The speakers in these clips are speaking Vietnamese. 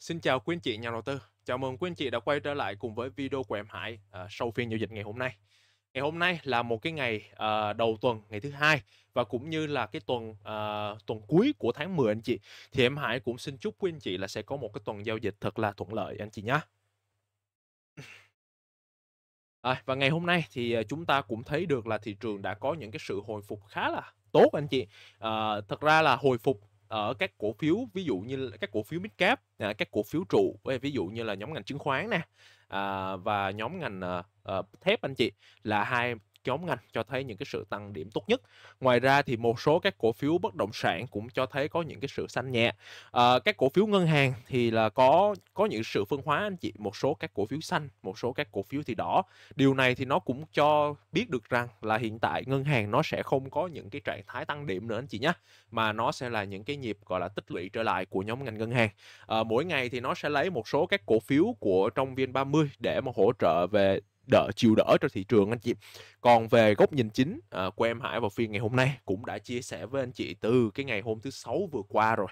Xin chào quý anh chị nhà đầu tư. Chào mừng quý anh chị đã quay trở lại cùng với video của em Hải uh, sau phiên giao dịch ngày hôm nay. Ngày hôm nay là một cái ngày uh, đầu tuần, ngày thứ hai và cũng như là cái tuần uh, tuần cuối của tháng 10 anh chị. Thì em Hải cũng xin chúc quý anh chị là sẽ có một cái tuần giao dịch thật là thuận lợi anh chị nhé. À, và ngày hôm nay thì chúng ta cũng thấy được là thị trường đã có những cái sự hồi phục khá là tốt anh chị. À, thật ra là hồi phục ở ờ, các cổ phiếu ví dụ như các cổ phiếu midcap, à, các cổ phiếu trụ ví dụ như là nhóm ngành chứng khoán nè à, và nhóm ngành ờ, ờ, thép anh chị là hai nhóm ngành cho thấy những cái sự tăng điểm tốt nhất. Ngoài ra thì một số các cổ phiếu bất động sản cũng cho thấy có những cái sự xanh nhẹ. À, các cổ phiếu ngân hàng thì là có có những sự phân hóa anh chị, một số các cổ phiếu xanh, một số các cổ phiếu thì đỏ. Điều này thì nó cũng cho biết được rằng là hiện tại ngân hàng nó sẽ không có những cái trạng thái tăng điểm nữa anh chị nhé, mà nó sẽ là những cái nhịp gọi là tích lũy trở lại của nhóm ngành ngân hàng. À, mỗi ngày thì nó sẽ lấy một số các cổ phiếu của trong viên 30 để mà hỗ trợ về đỡ chịu đỡ cho thị trường anh chị còn về góc nhìn chính à, của em Hải vào phiên ngày hôm nay cũng đã chia sẻ với anh chị từ cái ngày hôm thứ sáu vừa qua rồi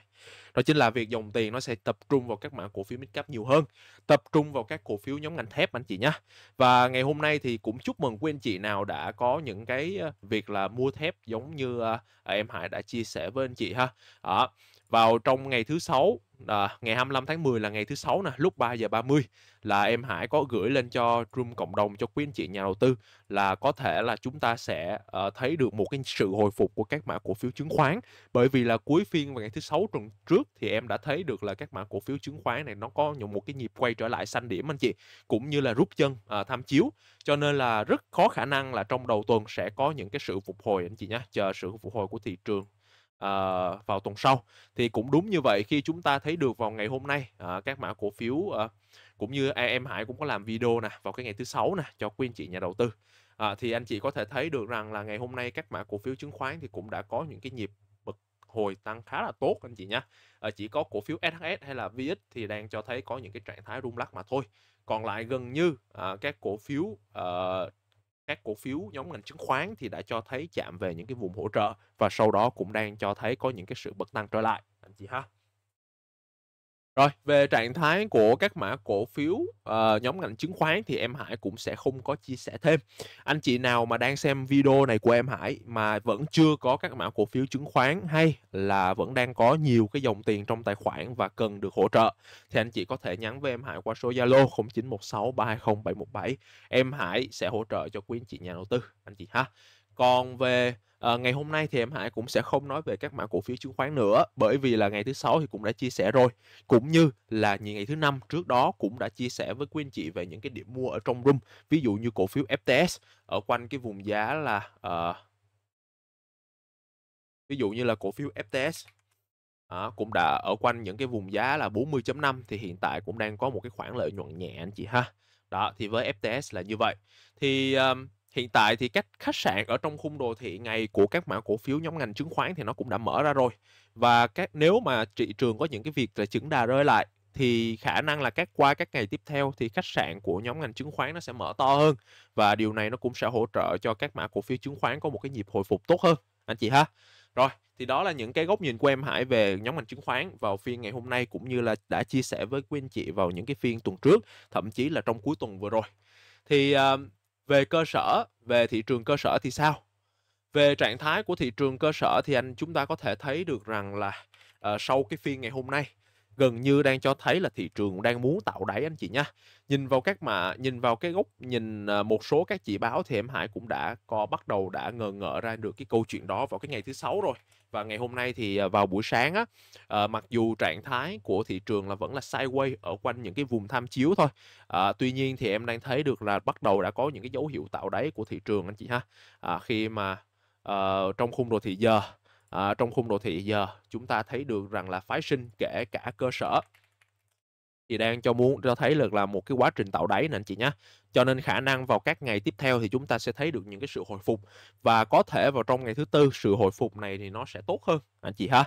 đó chính là việc dòng tiền nó sẽ tập trung vào các mã cổ phiếu midcap nhiều hơn tập trung vào các cổ phiếu nhóm ngành thép anh chị nhé và ngày hôm nay thì cũng chúc mừng quý anh chị nào đã có những cái à, việc là mua thép giống như à, à, em Hải đã chia sẻ với anh chị ha đó vào trong ngày thứ sáu à, ngày 25 tháng 10 là ngày thứ sáu nè, lúc 3 giờ 30 là em Hải có gửi lên cho room cộng đồng cho quý anh chị nhà đầu tư là có thể là chúng ta sẽ uh, thấy được một cái sự hồi phục của các mã cổ phiếu chứng khoán bởi vì là cuối phiên vào ngày thứ sáu tuần trước thì em đã thấy được là các mã cổ phiếu chứng khoán này nó có một cái nhịp quay trở lại xanh điểm anh chị cũng như là rút chân uh, tham chiếu cho nên là rất khó khả năng là trong đầu tuần sẽ có những cái sự phục hồi anh chị nhé chờ sự phục hồi của thị trường uh, vào tuần sau thì cũng đúng như vậy khi chúng ta thấy được vào ngày hôm nay uh, các mã cổ phiếu uh, cũng như em Hải cũng có làm video nè vào cái ngày thứ sáu nè cho quý anh chị nhà đầu tư à, thì anh chị có thể thấy được rằng là ngày hôm nay các mã cổ phiếu chứng khoán thì cũng đã có những cái nhịp bật hồi tăng khá là tốt anh chị nhé à, chỉ có cổ phiếu SHS hay là VX thì đang cho thấy có những cái trạng thái rung lắc mà thôi còn lại gần như à, các cổ phiếu à, các cổ phiếu nhóm ngành chứng khoán thì đã cho thấy chạm về những cái vùng hỗ trợ và sau đó cũng đang cho thấy có những cái sự bật tăng trở lại anh chị ha rồi, về trạng thái của các mã cổ phiếu ờ, nhóm ngành chứng khoán thì em Hải cũng sẽ không có chia sẻ thêm. Anh chị nào mà đang xem video này của em Hải mà vẫn chưa có các mã cổ phiếu chứng khoán hay là vẫn đang có nhiều cái dòng tiền trong tài khoản và cần được hỗ trợ thì anh chị có thể nhắn với em Hải qua số Zalo 0916320717. Em Hải sẽ hỗ trợ cho quý anh chị nhà đầu tư anh chị ha. Còn về À, ngày hôm nay thì em Hải cũng sẽ không nói về các mã cổ phiếu chứng khoán nữa bởi vì là ngày thứ sáu thì cũng đã chia sẻ rồi cũng như là những ngày thứ năm trước đó cũng đã chia sẻ với quý anh chị về những cái điểm mua ở trong room ví dụ như cổ phiếu FTS ở quanh cái vùng giá là uh, ví dụ như là cổ phiếu FTS À, cũng đã ở quanh những cái vùng giá là 40.5 thì hiện tại cũng đang có một cái khoản lợi nhuận nhẹ anh chị ha. Đó thì với FTS là như vậy. Thì um, hiện tại thì các khách sạn ở trong khung đồ thị ngày của các mã cổ phiếu nhóm ngành chứng khoán thì nó cũng đã mở ra rồi và các nếu mà thị trường có những cái việc là chứng đà rơi lại thì khả năng là các qua các ngày tiếp theo thì khách sạn của nhóm ngành chứng khoán nó sẽ mở to hơn và điều này nó cũng sẽ hỗ trợ cho các mã cổ phiếu chứng khoán có một cái nhịp hồi phục tốt hơn anh chị ha rồi thì đó là những cái góc nhìn của em Hải về nhóm ngành chứng khoán vào phiên ngày hôm nay cũng như là đã chia sẻ với quý anh chị vào những cái phiên tuần trước thậm chí là trong cuối tuần vừa rồi thì uh, về cơ sở, về thị trường cơ sở thì sao? Về trạng thái của thị trường cơ sở thì anh chúng ta có thể thấy được rằng là uh, sau cái phiên ngày hôm nay gần như đang cho thấy là thị trường đang muốn tạo đáy anh chị nhé nhìn vào các mà nhìn vào cái gốc, nhìn à, một số các chỉ báo thì em Hải cũng đã có bắt đầu đã ngờ ngợ ra được cái câu chuyện đó vào cái ngày thứ sáu rồi và ngày hôm nay thì à, vào buổi sáng á à, mặc dù trạng thái của thị trường là vẫn là sideways ở quanh những cái vùng tham chiếu thôi à, tuy nhiên thì em đang thấy được là bắt đầu đã có những cái dấu hiệu tạo đáy của thị trường anh chị ha à, khi mà à, trong khung đồ thị giờ à, trong khung đồ thị giờ chúng ta thấy được rằng là phái sinh kể cả cơ sở thì đang cho muốn cho thấy được là một cái quá trình tạo đáy nè anh chị nhé cho nên khả năng vào các ngày tiếp theo thì chúng ta sẽ thấy được những cái sự hồi phục và có thể vào trong ngày thứ tư sự hồi phục này thì nó sẽ tốt hơn anh chị ha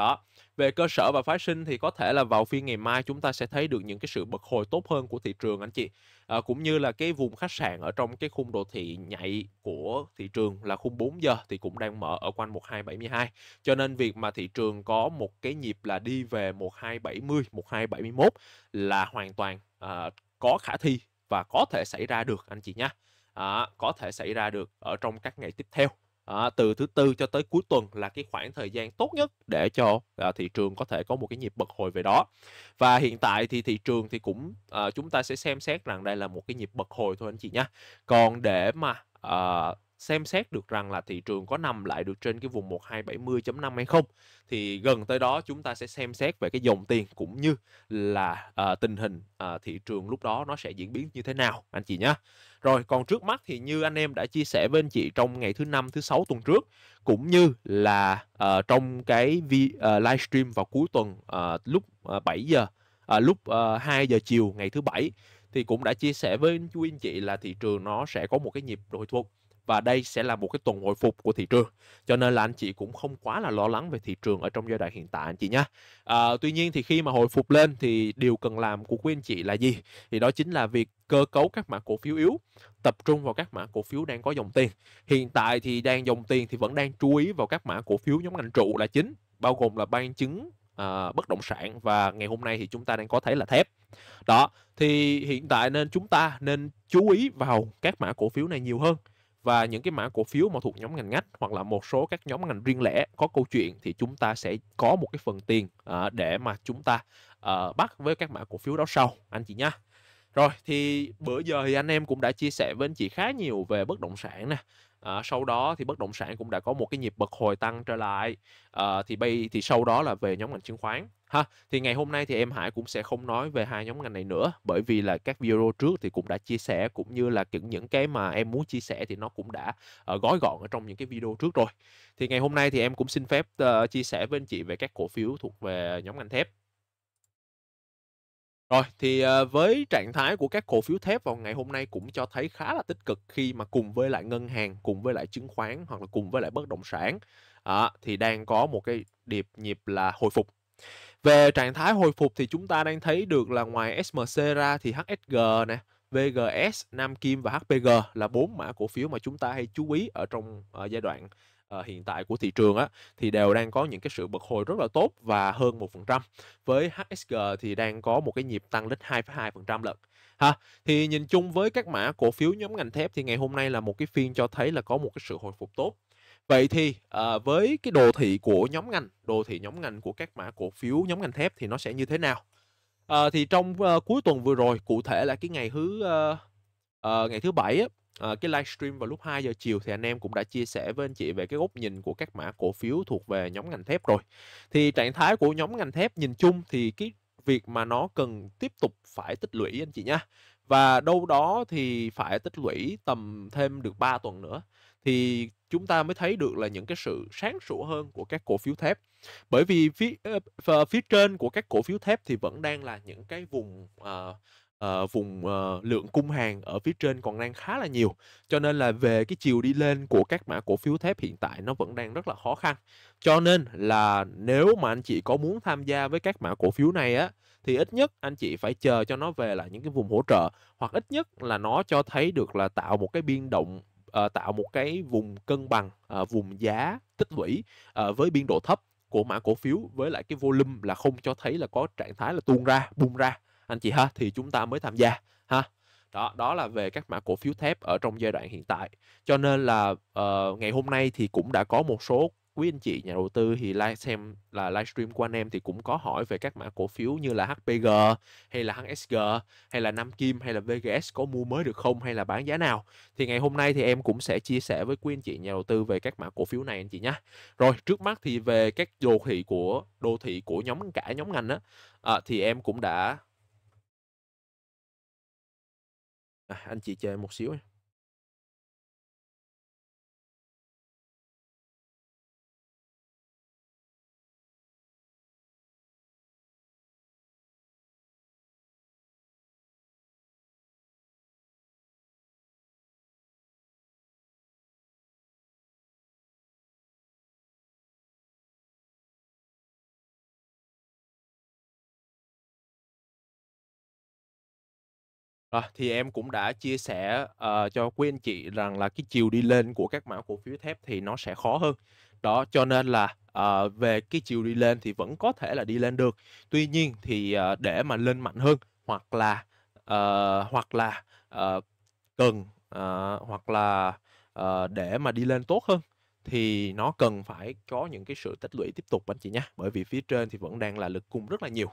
đó về cơ sở và phái sinh thì có thể là vào phiên ngày mai chúng ta sẽ thấy được những cái sự bật hồi tốt hơn của thị trường anh chị à, cũng như là cái vùng khách sạn ở trong cái khung đồ thị nhạy của thị trường là khung 4 giờ thì cũng đang mở ở quanh 1272 cho nên việc mà thị trường có một cái nhịp là đi về 1270 1271 là hoàn toàn à, có khả thi và có thể xảy ra được anh chị nhé à, có thể xảy ra được ở trong các ngày tiếp theo à, từ thứ tư cho tới cuối tuần là cái khoảng thời gian tốt nhất để cho à, thị trường có thể có một cái nhịp bật hồi về đó và hiện tại thì thị trường thì cũng à, chúng ta sẽ xem xét rằng đây là một cái nhịp bật hồi thôi anh chị nhé còn để mà à, xem xét được rằng là thị trường có nằm lại được trên cái vùng 1270.5 hay không thì gần tới đó chúng ta sẽ xem xét về cái dòng tiền cũng như là à, tình hình à, thị trường lúc đó nó sẽ diễn biến như thế nào anh chị nhé rồi còn trước mắt thì như anh em đã chia sẻ với anh chị trong ngày thứ năm, thứ sáu tuần trước cũng như là uh, trong cái vi, uh, ờ, livestream vào cuối tuần uh, lúc uh, 7 giờ uh, lúc uh, 2 giờ chiều ngày thứ bảy thì cũng đã chia sẻ với chú anh chị là thị trường nó sẽ có một cái nhịp hồi thuộc và đây sẽ là một cái tuần hồi phục của thị trường cho nên là anh chị cũng không quá là lo lắng về thị trường ở trong giai đoạn hiện tại anh chị nhé à, tuy nhiên thì khi mà hồi phục lên thì điều cần làm của quý anh chị là gì thì đó chính là việc cơ cấu các mã cổ phiếu yếu tập trung vào các mã cổ phiếu đang có dòng tiền hiện tại thì đang dòng tiền thì vẫn đang chú ý vào các mã cổ phiếu nhóm ngành trụ là chính bao gồm là ban chứng à, bất động sản và ngày hôm nay thì chúng ta đang có thấy là thép đó thì hiện tại nên chúng ta nên chú ý vào các mã cổ phiếu này nhiều hơn và những cái mã cổ phiếu mà thuộc nhóm ngành ngách hoặc là một số các nhóm ngành riêng lẻ có câu chuyện thì chúng ta sẽ có một cái phần tiền à, để mà chúng ta à, bắt với các mã cổ phiếu đó sau anh chị nhá rồi thì bữa giờ thì anh em cũng đã chia sẻ với anh chị khá nhiều về bất động sản nè à, sau đó thì bất động sản cũng đã có một cái nhịp bật hồi tăng trở lại à, thì bây thì sau đó là về nhóm ngành chứng khoán ha thì ngày hôm nay thì em Hải cũng sẽ không nói về hai nhóm ngành này nữa bởi vì là các video trước thì cũng đã chia sẻ cũng như là những cái mà em muốn chia sẻ thì nó cũng đã uh, gói gọn ở trong những cái video trước rồi thì ngày hôm nay thì em cũng xin phép uh, chia sẻ với anh chị về các cổ phiếu thuộc về nhóm ngành thép rồi thì ờ, với trạng thái của các cổ phiếu thép vào ngày hôm nay cũng cho thấy khá là tích cực khi mà cùng với lại ngân hàng, cùng với lại chứng khoán hoặc là cùng với lại bất động sản à, thì đang có một cái điệp nhịp là hồi phục về trạng thái hồi phục thì chúng ta đang thấy được là ngoài SMC ra thì HSG nè, VGS, Nam Kim và HPG là bốn mã cổ phiếu mà chúng ta hay chú ý ở trong uh, giai đoạn uh, hiện tại của thị trường á thì đều đang có những cái sự bật hồi rất là tốt và hơn 1%. Với HSG thì đang có một cái nhịp tăng đến 2,2% lận. Ha, thì nhìn chung với các mã cổ phiếu nhóm ngành thép thì ngày hôm nay là một cái phiên cho thấy là có một cái sự hồi phục tốt Vậy thì à, với cái đồ thị của nhóm ngành, đồ thị nhóm ngành của các mã cổ phiếu nhóm ngành thép thì nó sẽ như thế nào? À, thì trong uh, cuối tuần vừa rồi, cụ thể là cái ngày thứ uh, uh, ngày thứ bảy uh, cái livestream vào lúc 2 giờ chiều thì anh em cũng đã chia sẻ với anh chị về cái góc nhìn của các mã cổ phiếu thuộc về nhóm ngành thép rồi. Thì trạng thái của nhóm ngành thép nhìn chung thì cái việc mà nó cần tiếp tục phải tích lũy anh chị nhá. Và đâu đó thì phải tích lũy tầm thêm được 3 tuần nữa thì chúng ta mới thấy được là những cái sự sáng sủa hơn của các cổ phiếu thép bởi vì phía uh, phía trên của các cổ phiếu thép thì vẫn đang là những cái vùng uh, uh, vùng uh, lượng cung hàng ở phía trên còn đang khá là nhiều cho nên là về cái chiều đi lên của các mã cổ phiếu thép hiện tại nó vẫn đang rất là khó khăn cho nên là nếu mà anh chị có muốn tham gia với các mã cổ phiếu này á thì ít nhất anh chị phải chờ cho nó về lại những cái vùng hỗ trợ hoặc ít nhất là nó cho thấy được là tạo một cái biên động Ờ, tạo một cái vùng cân bằng uh, vùng giá tích lũy uh, với biên độ thấp của mã cổ phiếu với lại cái volume là không cho thấy là có trạng thái là tuôn ra bung ra anh chị ha thì chúng ta mới tham gia ha đó đó là về các mã cổ phiếu thép ở trong giai đoạn hiện tại cho nên là uh, ngày hôm nay thì cũng đã có một số quý anh chị nhà đầu tư thì live xem là livestream của anh em thì cũng có hỏi về các mã cổ phiếu như là HPG hay là HSG hay là Nam Kim hay là VGS có mua mới được không hay là bán giá nào thì ngày hôm nay thì em cũng sẽ chia sẻ với quý anh chị nhà đầu tư về các mã cổ phiếu này anh chị nhé rồi trước mắt thì về các đồ thị của đô thị của nhóm cả nhóm ngành á à, thì em cũng đã à, anh chị chờ một xíu ấy. Ờ, thì em cũng đã chia sẻ, ờ, cho quý anh chị rằng là cái chiều đi lên của các mã cổ phiếu thép thì nó sẽ khó hơn. Đó, cho nên là, ờ, về cái chiều đi lên thì vẫn có thể là đi lên được. Tuy nhiên thì, ờ, để mà lên mạnh hơn hoặc là, ờ, hoặc là, ờ, cần, ờ, hoặc là, ờ, để mà đi lên tốt hơn thì nó cần phải có những cái sự tích lũy tiếp tục anh chị nhé Bởi vì phía trên thì vẫn đang là lực cung rất là nhiều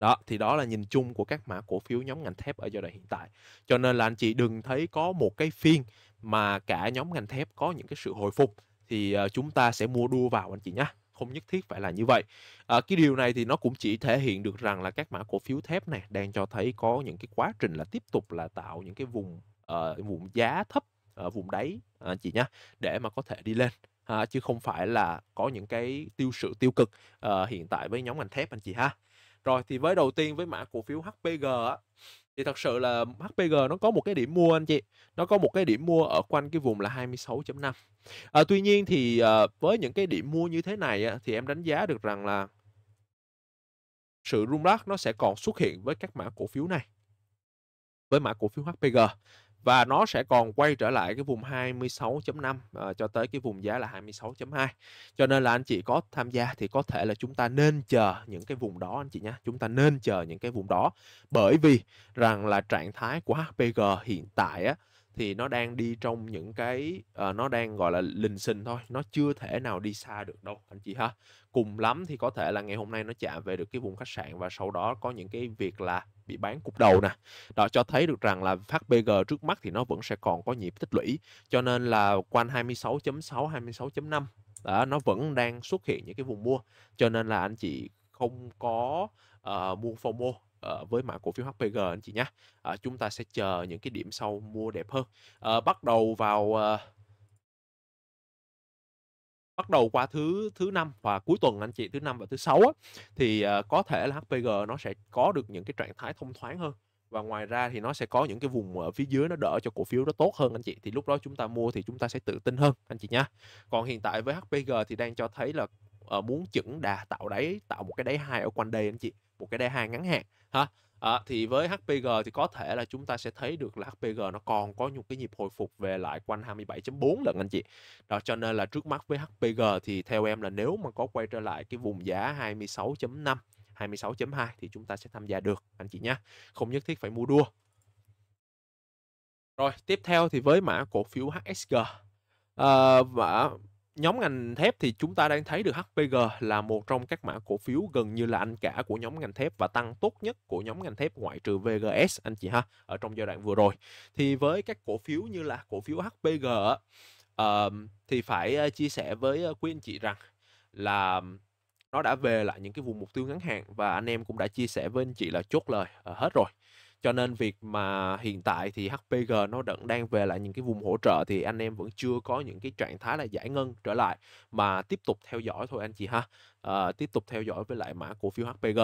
đó thì đó là nhìn chung của các mã cổ phiếu nhóm ngành thép ở giai đoạn hiện tại cho nên là anh chị đừng thấy có một cái phiên mà cả nhóm ngành thép có những cái sự hồi phục thì ờ, chúng ta sẽ mua đua vào anh chị nhé không nhất thiết phải là như vậy à, cái điều này thì nó cũng chỉ thể hiện được rằng là các mã cổ phiếu thép này đang cho thấy có những cái quá trình là tiếp tục là tạo những cái vùng uh, vùng giá thấp ở vùng đáy anh chị nhé để mà có thể đi lên à, chứ không phải là có những cái tiêu sự tiêu cực uh, hiện tại với nhóm ngành thép anh chị ha rồi thì với đầu tiên với mã cổ phiếu HPG á thì thật sự là HPG nó có một cái điểm mua anh chị nó có một cái điểm mua ở quanh cái vùng là 26.5 à, tuy nhiên thì à, với những cái điểm mua như thế này á, thì em đánh giá được rằng là sự rung lắc nó sẽ còn xuất hiện với các mã cổ phiếu này với mã cổ phiếu HPG và nó sẽ còn quay trở lại cái vùng 26.5 à, ờ, cho tới cái vùng giá là 26.2 cho nên là anh chị có tham gia thì có thể là chúng ta nên chờ những cái vùng đó anh chị nhé chúng ta nên chờ những cái vùng đó bởi vì rằng là trạng thái của HPG hiện tại á, thì nó đang đi trong những cái à, nó đang gọi là lình xình thôi nó chưa thể nào đi xa được đâu anh chị ha cùng lắm thì có thể là ngày hôm nay nó chạm về được cái vùng khách sạn và sau đó có những cái việc là bị bán cục đầu nè đó cho thấy được rằng là HPG trước mắt thì nó vẫn sẽ còn có nhịp tích lũy cho nên là quanh 26.6 26.5 đó, nó vẫn đang xuất hiện những cái vùng mua cho nên là anh chị không có uh, mua FOMO uh, với mã cổ phiếu HPG anh chị nhé uh, ờ, chúng ta sẽ chờ những cái điểm sau mua đẹp hơn uh, bắt đầu vào uh, bắt đầu qua thứ thứ năm và cuối tuần anh chị thứ năm và thứ sáu á, thì uh, có thể là HPG nó sẽ có được những cái trạng thái thông thoáng hơn và ngoài ra thì nó sẽ có những cái vùng ở phía dưới nó đỡ cho cổ phiếu nó tốt hơn anh chị thì lúc đó chúng ta mua thì chúng ta sẽ tự tin hơn anh chị nhá còn hiện tại với HPG thì đang cho thấy là uh, muốn chững đà tạo đáy tạo một cái đáy hai ở quanh đây anh chị một cái đáy hai ngắn hạn ha À, thì với HPG thì có thể là chúng ta sẽ thấy được là HPG nó còn có những cái nhịp hồi phục về lại quanh 27.4 lần anh chị. Đó cho nên là trước mắt với HPG thì theo em là nếu mà có quay trở lại cái vùng giá 26.5 26.2 thì chúng ta sẽ tham gia được anh chị nhé. Không nhất thiết phải mua đua. Rồi tiếp theo thì với mã cổ phiếu HSG. À, ờ, và nhóm ngành thép thì chúng ta đang thấy được HPG là một trong các mã cổ phiếu gần như là anh cả của nhóm ngành thép và tăng tốt nhất của nhóm ngành thép ngoại trừ VGS anh chị ha ở trong giai đoạn vừa rồi thì với các cổ phiếu như là cổ phiếu HPG uh, thì phải chia sẻ với quý anh chị rằng là nó đã về lại những cái vùng mục tiêu ngắn hạn và anh em cũng đã chia sẻ với anh chị là chốt lời uh, hết rồi cho nên việc mà hiện tại thì HPG nó vẫn đang về lại những cái vùng hỗ trợ thì anh em vẫn chưa có những cái trạng thái là giải ngân trở lại mà tiếp tục theo dõi thôi anh chị ha à, tiếp tục theo dõi với lại mã cổ phiếu HPG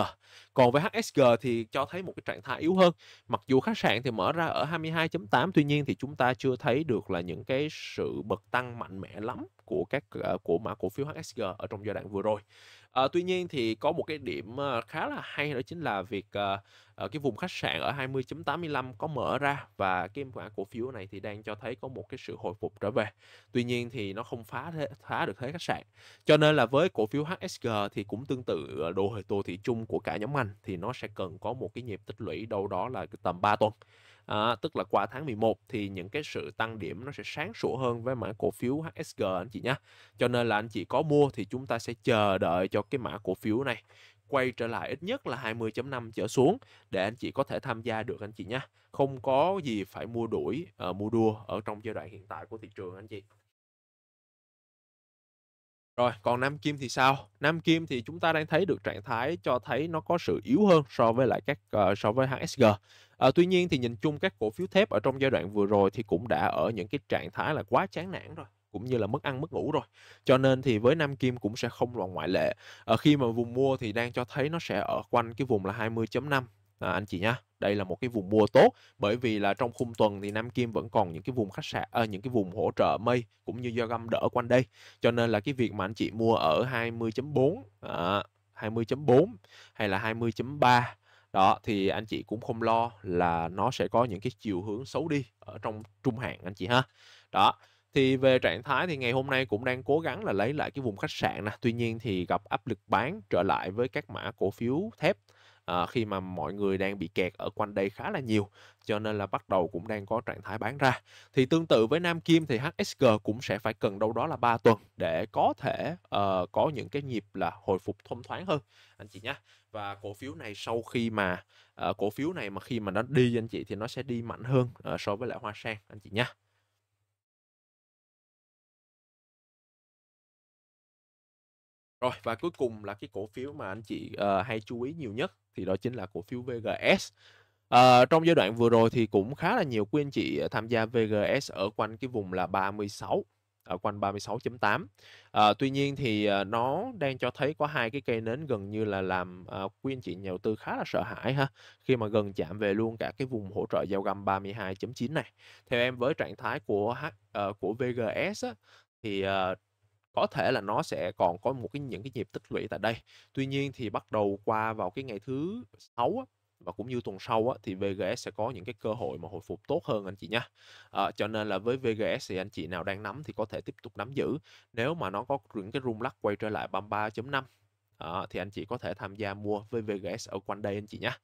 còn với HSG thì cho thấy một cái trạng thái yếu hơn mặc dù khách sạn thì mở ra ở 22.8 tuy nhiên thì chúng ta chưa thấy được là những cái sự bật tăng mạnh mẽ lắm của các ờ, của mã cổ phiếu HSG ở trong giai đoạn vừa rồi À, tuy nhiên thì có một cái điểm ờ, khá là hay đó chính là việc à, cái vùng khách sạn ở 20.85 có mở ra và cái mã cổ phiếu này thì đang cho thấy có một cái sự hồi phục trở về. Tuy nhiên thì nó không phá thế, phá được thế khách sạn. Cho nên là với cổ phiếu HSG thì cũng tương tự đồ hệ tô thị chung của cả nhóm ngành thì nó sẽ cần có một cái nhịp tích lũy đâu đó là tầm 3 tuần à, tức là qua tháng 11 thì những cái sự tăng điểm nó sẽ sáng sủa hơn với mã cổ phiếu HSG anh chị nhé cho nên là anh chị có mua thì chúng ta sẽ chờ đợi cho cái mã cổ phiếu này quay trở lại ít nhất là 20.5 trở xuống để anh chị có thể tham gia được anh chị nhé không có gì phải mua đuổi uh, mua đua ở trong giai đoạn hiện tại của thị trường anh chị rồi, còn Nam Kim thì sao? Nam Kim thì chúng ta đang thấy được trạng thái cho thấy nó có sự yếu hơn so với lại các uh, so với HSG. À, tuy nhiên thì nhìn chung các cổ phiếu thép ở trong giai đoạn vừa rồi thì cũng đã ở những cái trạng thái là quá chán nản rồi cũng như là mất ăn mất ngủ rồi cho nên thì với Nam Kim cũng sẽ không là ngoại lệ à, khi mà vùng mua thì đang cho thấy nó sẽ ở quanh cái vùng là 20.5 à, ờ, anh chị nhá đây là một cái vùng mua tốt bởi vì là trong khung tuần thì Nam Kim vẫn còn những cái vùng khách sạn à, những cái vùng hỗ trợ mây cũng như do găm đỡ quanh đây cho nên là cái việc mà anh chị mua ở 20.4 à, 20.4 hay là 20.3 đó thì anh chị cũng không lo là nó sẽ có những cái chiều hướng xấu đi ở trong trung hạn anh chị ha đó thì về trạng thái thì ngày hôm nay cũng đang cố gắng là lấy lại cái vùng khách sạn nè tuy nhiên thì gặp áp lực bán trở lại với các mã cổ phiếu thép à, khi mà mọi người đang bị kẹt ở quanh đây khá là nhiều cho nên là bắt đầu cũng đang có trạng thái bán ra thì tương tự với Nam Kim thì HSG cũng sẽ phải cần đâu đó là 3 tuần để có thể uh, có những cái nhịp là hồi phục thông thoáng hơn anh chị nhé và cổ phiếu này sau khi mà uh, cổ phiếu này mà khi mà nó đi anh chị thì nó sẽ đi mạnh hơn uh, so với lại hoa sen anh chị nhé Rồi và cuối cùng là cái cổ phiếu mà anh chị uh, hay chú ý nhiều nhất thì đó chính là cổ phiếu VGS. À, trong giai đoạn vừa rồi thì cũng khá là nhiều quý anh chị tham gia VGS ở quanh cái vùng là 36 ở quanh 36.8 à, ờ, tuy nhiên thì à, nó đang cho thấy có hai cái cây nến gần như là làm à, quý anh chị nhà đầu tư khá là sợ hãi ha khi mà gần chạm về luôn cả cái vùng hỗ trợ giao găm 32.9 này theo em với trạng thái của H, à, của VGS á, thì à, có thể là nó sẽ còn có một cái những cái nhịp tích lũy tại đây tuy nhiên thì bắt đầu qua vào cái ngày thứ 6 á, và cũng như tuần sau á, thì VGS sẽ có những cái cơ hội mà hồi phục tốt hơn anh chị nhé. À, ờ, cho nên là với VGS thì anh chị nào đang nắm thì có thể tiếp tục nắm giữ. Nếu mà nó có những cái rung lắc quay trở lại 33.5 à, ờ, thì anh chị có thể tham gia mua với VGS ở quanh đây anh chị nhé. À,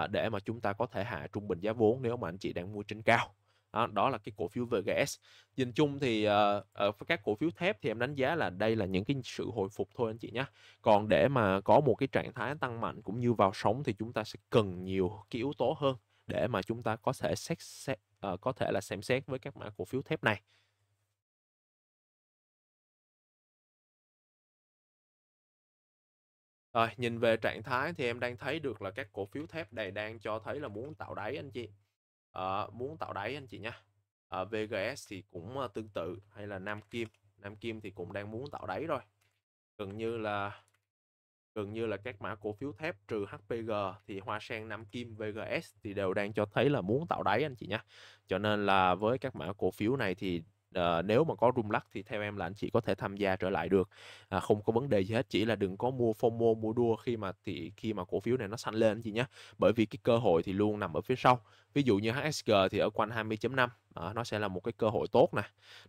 ờ, để mà chúng ta có thể hạ trung bình giá vốn nếu mà anh chị đang mua trên cao đó, đó là cái cổ phiếu VGS nhìn chung thì uh, ờ, ờ, ở các cổ phiếu thép thì em đánh giá là đây là những cái sự hồi phục thôi anh chị nhé còn để mà có một cái trạng thái tăng mạnh cũng như vào sóng thì chúng ta sẽ cần nhiều cái yếu tố hơn để mà chúng ta có thể xét, xét uh, ờ, có thể là xem xét với các mã cổ phiếu thép này Rồi, à, nhìn về trạng thái thì em đang thấy được là các cổ phiếu thép này đang cho thấy là muốn tạo đáy anh chị à, muốn tạo đáy anh chị nha à, ờ, VGS thì cũng ờ, tương tự hay là Nam Kim Nam Kim thì cũng đang muốn tạo đáy rồi gần như là gần như là các mã cổ phiếu thép trừ HPG thì Hoa Sen, Nam Kim, VGS thì đều đang cho thấy là muốn tạo đáy anh chị nhé. Cho nên là với các mã cổ phiếu này thì à, nếu mà có rung lắc thì theo em là anh chị có thể tham gia trở lại được à, không có vấn đề gì hết chỉ là đừng có mua fomo mua đua khi mà thì khi mà cổ phiếu này nó xanh lên anh chị nhé bởi vì cái cơ hội thì luôn nằm ở phía sau ví dụ như HSG thì ở quanh 20.5 à, ờ, nó sẽ là một cái cơ hội tốt nè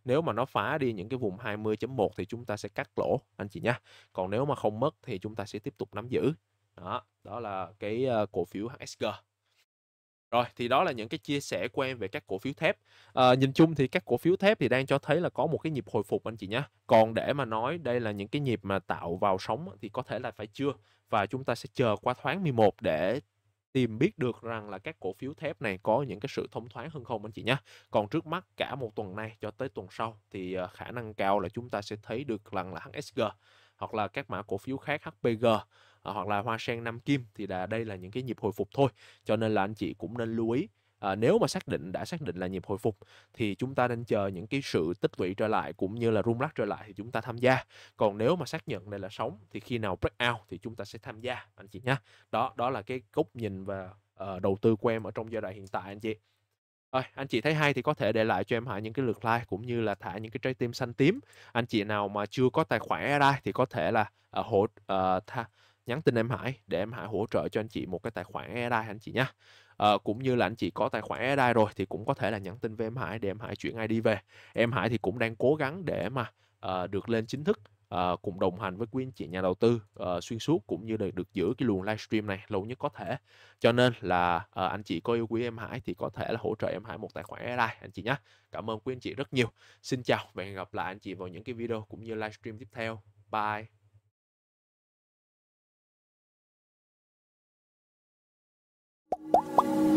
nếu mà nó phá đi những cái vùng 20.1 thì chúng ta sẽ cắt lỗ anh chị nhé còn nếu mà không mất thì chúng ta sẽ tiếp tục nắm giữ đó đó là cái uh, cổ phiếu HSG rồi thì đó là những cái chia sẻ của em về các cổ phiếu thép. À, nhìn chung thì các cổ phiếu thép thì đang cho thấy là có một cái nhịp hồi phục anh chị nhé. Còn để mà nói đây là những cái nhịp mà tạo vào sóng thì có thể là phải chưa và chúng ta sẽ chờ qua tháng 11 để tìm biết được rằng là các cổ phiếu thép này có những cái sự thông thoáng hơn không anh chị nhé. Còn trước mắt cả một tuần nay cho tới tuần sau thì ờ, khả năng cao là chúng ta sẽ thấy được rằng là HSG hoặc là các mã cổ phiếu khác HPG à, hoặc là hoa sen nam kim thì là đây là những cái nhịp hồi phục thôi cho nên là anh chị cũng nên lưu ý à, nếu mà xác định đã xác định là nhịp hồi phục thì chúng ta nên chờ những cái sự tích lũy trở lại cũng như là rung lắc trở lại thì chúng ta tham gia còn nếu mà xác nhận đây là sóng thì khi nào break out thì chúng ta sẽ tham gia anh chị nhé đó đó là cái góc nhìn và uh, đầu tư của em ở trong giai đoạn hiện tại anh chị rồi, anh chị thấy hay thì có thể để lại cho em hạ những cái lượt like cũng như là thả những cái trái tim xanh tím. Anh chị nào mà chưa có tài khoản ở đây thì có thể là uh, hỗ uh, nhắn tin em Hải để em Hải hỗ trợ cho anh chị một cái tài khoản AirDial anh chị nhé. À, ờ, cũng như là anh chị có tài khoản AirDial rồi thì cũng có thể là nhắn tin với em Hải để em Hải chuyển ID về. Em Hải thì cũng đang cố gắng để mà à, được lên chính thức à, cùng đồng hành với quý anh chị nhà đầu tư à, xuyên suốt cũng như là được giữ cái luồng livestream này lâu nhất có thể. Cho nên là à, anh chị có yêu quý em Hải thì có thể là hỗ trợ em Hải một tài khoản AirDial anh chị nhé. Cảm ơn quý anh chị rất nhiều. Xin chào và hẹn gặp lại anh chị vào những cái video cũng như livestream tiếp theo. Bye. you